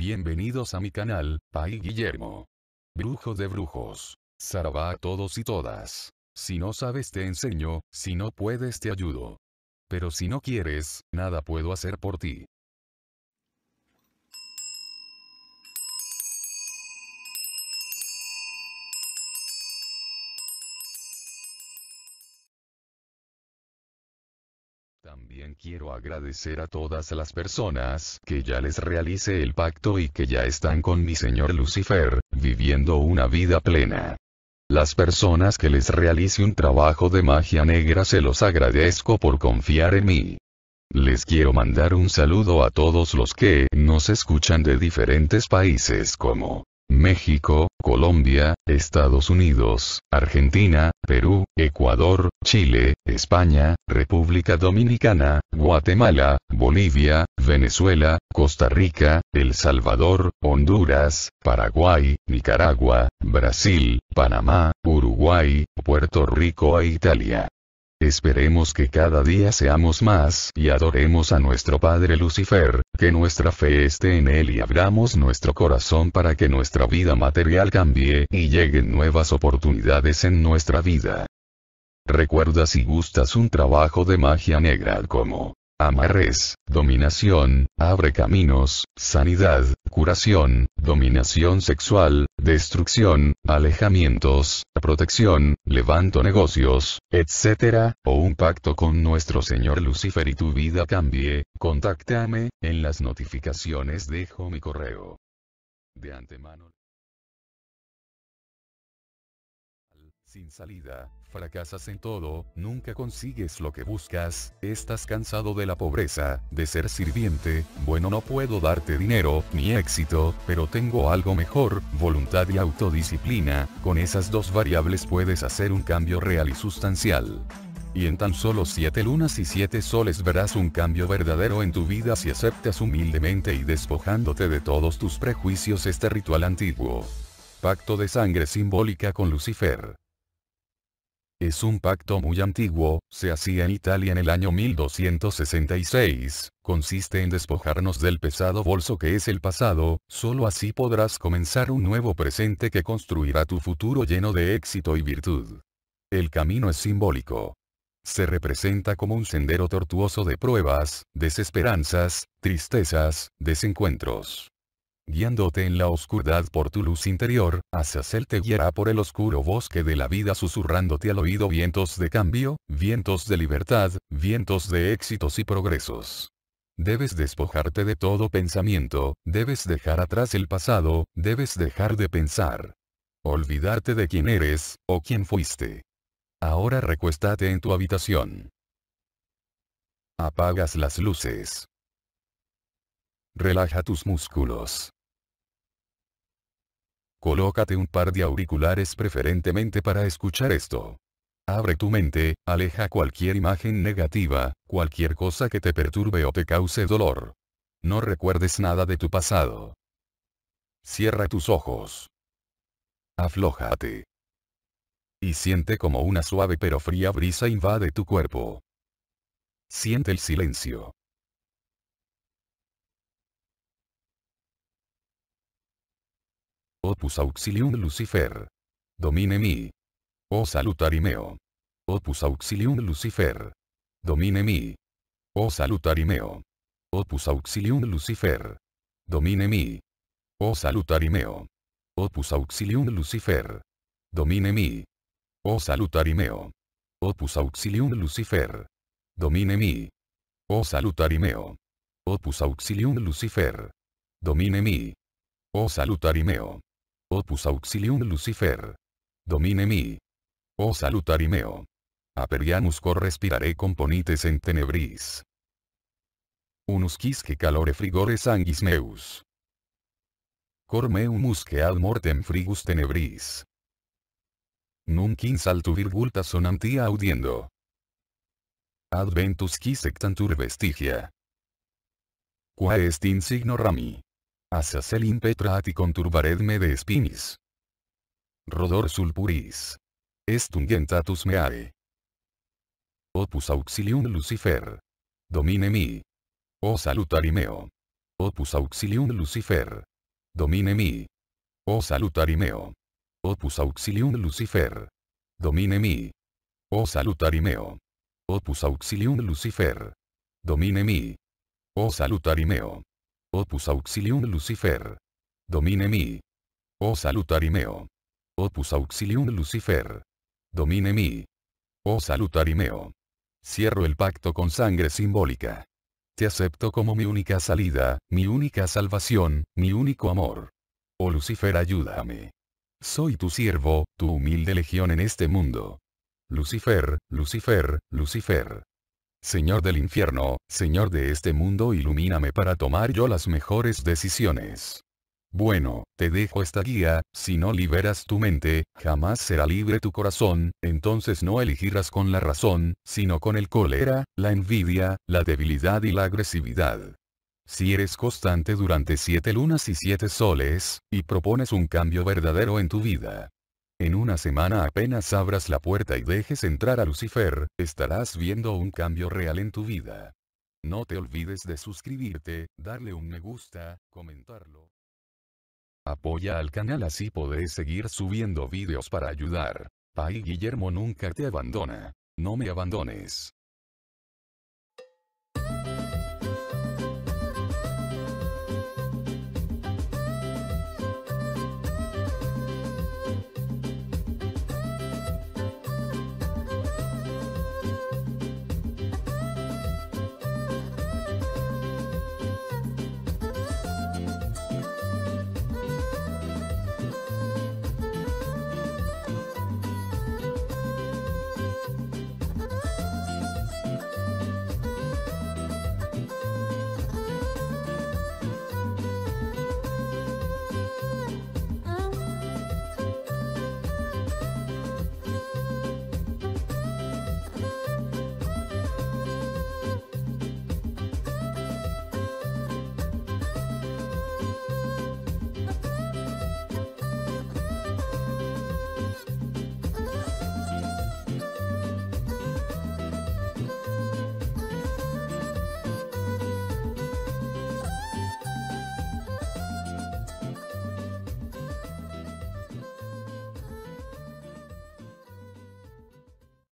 Bienvenidos a mi canal, Pai Guillermo. Brujo de brujos. Saraba a todos y todas. Si no sabes te enseño, si no puedes te ayudo. Pero si no quieres, nada puedo hacer por ti. También quiero agradecer a todas las personas que ya les realicé el pacto y que ya están con mi señor Lucifer, viviendo una vida plena. Las personas que les realice un trabajo de magia negra se los agradezco por confiar en mí. Les quiero mandar un saludo a todos los que nos escuchan de diferentes países como México, Colombia, Estados Unidos, Argentina, Perú, Ecuador, Chile, España, República Dominicana, Guatemala, Bolivia, Venezuela, Costa Rica, El Salvador, Honduras, Paraguay, Nicaragua, Brasil, Panamá, Uruguay, Puerto Rico e Italia. Esperemos que cada día seamos más y adoremos a nuestro Padre Lucifer, que nuestra fe esté en Él y abramos nuestro corazón para que nuestra vida material cambie y lleguen nuevas oportunidades en nuestra vida. Recuerda si gustas un trabajo de magia negra como amarres, dominación, abre caminos, sanidad, curación, dominación sexual, destrucción, alejamientos, protección, levanto negocios, etc., o un pacto con nuestro Señor Lucifer y tu vida cambie, contáctame, en las notificaciones dejo mi correo. De antemano. sin salida, fracasas en todo, nunca consigues lo que buscas, estás cansado de la pobreza, de ser sirviente, bueno no puedo darte dinero, ni éxito, pero tengo algo mejor, voluntad y autodisciplina, con esas dos variables puedes hacer un cambio real y sustancial. Y en tan solo siete lunas y siete soles verás un cambio verdadero en tu vida si aceptas humildemente y despojándote de todos tus prejuicios este ritual antiguo. Pacto de sangre simbólica con Lucifer. Es un pacto muy antiguo, se hacía en Italia en el año 1266, consiste en despojarnos del pesado bolso que es el pasado, solo así podrás comenzar un nuevo presente que construirá tu futuro lleno de éxito y virtud. El camino es simbólico. Se representa como un sendero tortuoso de pruebas, desesperanzas, tristezas, desencuentros guiándote en la oscuridad por tu luz interior, él te guiará por el oscuro bosque de la vida susurrándote al oído vientos de cambio, vientos de libertad, vientos de éxitos y progresos. Debes despojarte de todo pensamiento, debes dejar atrás el pasado, debes dejar de pensar. Olvidarte de quién eres, o quién fuiste. Ahora recuéstate en tu habitación. Apagas las luces. Relaja tus músculos. Colócate un par de auriculares preferentemente para escuchar esto. Abre tu mente, aleja cualquier imagen negativa, cualquier cosa que te perturbe o te cause dolor. No recuerdes nada de tu pasado. Cierra tus ojos. Aflójate. Y siente como una suave pero fría brisa invade tu cuerpo. Siente el silencio. Opus Auxilium Lucifer. Domine mi. o salutarimeo. Opus Auxilium Lucifer. Domine mi. o salutarimeo. Opus Auxilium Lucifer. Domine mi. o salutarimeo. Opus Auxilium Lucifer. Domine mi. o salutarimeo. Opus Auxilium Lucifer. Domine mi. o salutarimeo. Opus Auxilium Lucifer. Domine mi. o salutarimeo. Opus auxilium Lucifer. Domine mi. O oh, salutarimeo. meo. Aperianus cor respirare componites en tenebris. Unus que calore frigore sanguis meus. Cor musque al mortem frigus tenebris. Nunc in saltu virgulta sonantia audiendo. Adventus quisectantur vestigia. Qua est in signo rami el impetrati conturbared me de spinis. Rodor sulpuris. Estungentatus meare. Opus auxilium Lucifer. Domine mi. O oh salutarimeo. Opus auxilium Lucifer. Domine mi. O oh salutarimeo. Opus auxilium Lucifer. Domine mi. O oh salutarimeo. Opus auxilium Lucifer. Domine mi. O salutarimeo. Opus Auxilium Lucifer. Domine mi. Oh salutarimeo. Opus Auxilium Lucifer. Domine mi. Oh salutarimeo. Cierro el pacto con sangre simbólica. Te acepto como mi única salida, mi única salvación, mi único amor. Oh Lucifer ayúdame. Soy tu siervo, tu humilde legión en este mundo. Lucifer, Lucifer, Lucifer. Señor del infierno, Señor de este mundo, ilumíname para tomar yo las mejores decisiones. Bueno, te dejo esta guía, si no liberas tu mente, jamás será libre tu corazón, entonces no elegirás con la razón, sino con el cólera, la envidia, la debilidad y la agresividad. Si eres constante durante siete lunas y siete soles, y propones un cambio verdadero en tu vida, en una semana apenas abras la puerta y dejes entrar a Lucifer, estarás viendo un cambio real en tu vida. No te olvides de suscribirte, darle un me gusta, comentarlo. Apoya al canal así podés seguir subiendo vídeos para ayudar. Ay Guillermo nunca te abandona. No me abandones.